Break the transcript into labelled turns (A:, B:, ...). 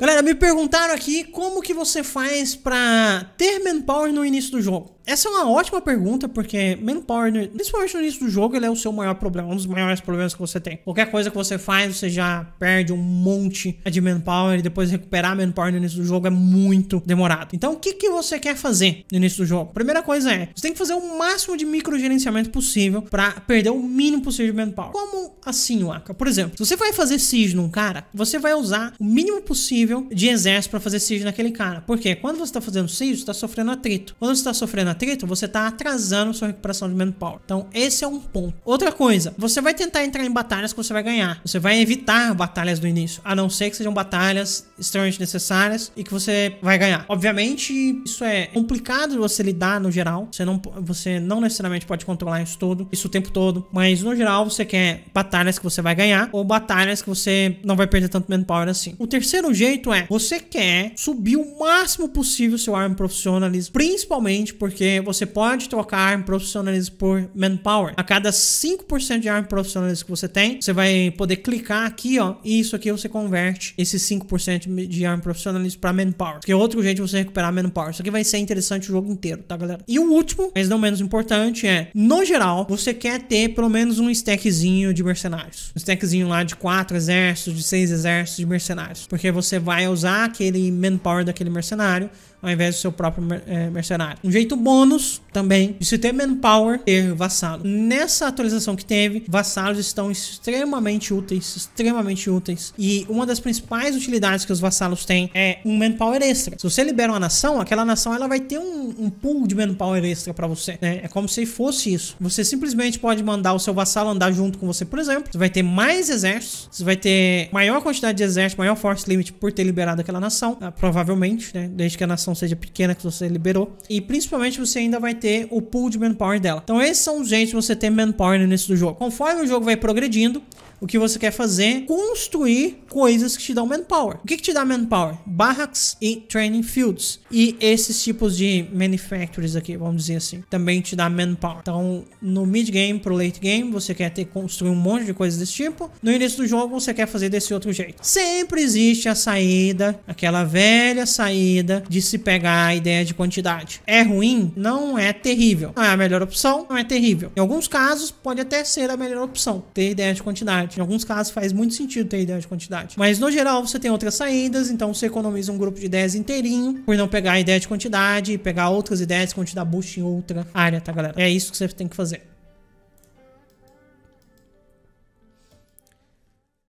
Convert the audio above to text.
A: Galera, me perguntaram aqui como que você faz pra ter manpower no início do jogo. Essa é uma ótima pergunta, porque Manpower, né, principalmente no início do jogo, ele é o seu maior problema, um dos maiores problemas que você tem. Qualquer coisa que você faz, você já perde um monte de Manpower e depois recuperar Manpower no início do jogo é muito demorado. Então, o que, que você quer fazer no início do jogo? Primeira coisa é, você tem que fazer o máximo de microgerenciamento possível para perder o mínimo possível de Manpower. Como assim, Waka? Por exemplo, se você vai fazer siege num cara, você vai usar o mínimo possível de exército para fazer siege naquele cara. Por quê? Quando você está fazendo siege, você está sofrendo atrito. Quando você está sofrendo atrito, atrito, você está atrasando sua recuperação de manpower. Então, esse é um ponto. Outra coisa, você vai tentar entrar em batalhas que você vai ganhar. Você vai evitar batalhas do início, a não ser que sejam batalhas extremamente necessárias e que você vai ganhar. Obviamente, isso é complicado de você lidar no geral. Você não, você não necessariamente pode controlar isso todo, isso o tempo todo. Mas no geral, você quer batalhas que você vai ganhar ou batalhas que você não vai perder tanto manpower assim. O terceiro jeito é você quer subir o máximo possível seu arm profissionalismo, principalmente porque você, você pode trocar arm profissionalismo por manpower. A cada 5% de arm profissionalismo que você tem, você vai poder clicar aqui, ó, e isso aqui você converte esses 5% de arm profissionalismo para manpower. Que é outro jeito de você recuperar manpower. Isso aqui vai ser interessante o jogo inteiro, tá, galera? E o último, mas não menos importante, é, no geral, você quer ter pelo menos um stackzinho de mercenários. Um stackzinho lá de 4 exércitos, de 6 exércitos de mercenários. Porque você vai usar aquele manpower daquele mercenário ao invés do seu próprio é, mercenário. Um jeito bônus também de se ter manpower, ter vassalo. Nessa atualização que teve, vassalos estão extremamente úteis, extremamente úteis. E uma das principais utilidades que os vassalos têm é um manpower extra. Se você libera uma nação, aquela nação ela vai ter um, um pool de manpower extra para você, né? É como se fosse isso. Você simplesmente pode mandar o seu vassalo andar junto com você, por exemplo. Você vai ter mais exércitos, você vai ter maior quantidade de exército, maior force limit por ter liberado aquela nação, ah, provavelmente, né? Desde que a nação ação seja pequena que você liberou. E principalmente você ainda vai ter o pool de manpower dela. Então esses são os jeitos de você ter manpower no início do jogo. Conforme o jogo vai progredindo, o que você quer fazer, construir coisas que te dão manpower. O que, que te dá manpower? Barracks e training fields. E esses tipos de manufacturers aqui, vamos dizer assim, também te dá manpower. Então, no mid game pro late game, você quer ter construir um monte de coisas desse tipo. No início do jogo, você quer fazer desse outro jeito. Sempre existe a saída, aquela velha saída de se pegar a ideia de quantidade. É ruim? Não é terrível. Não é a melhor opção? Não é terrível. Em alguns casos, pode até ser a melhor opção, ter ideia de quantidade quantidade. Em alguns casos faz muito sentido ter ideia de quantidade. Mas no geral você tem outras saídas, então você economiza um grupo de ideias inteirinho por não pegar a ideia de quantidade e pegar outras ideias quando te dá boost em outra área, tá galera? É isso que você tem que fazer.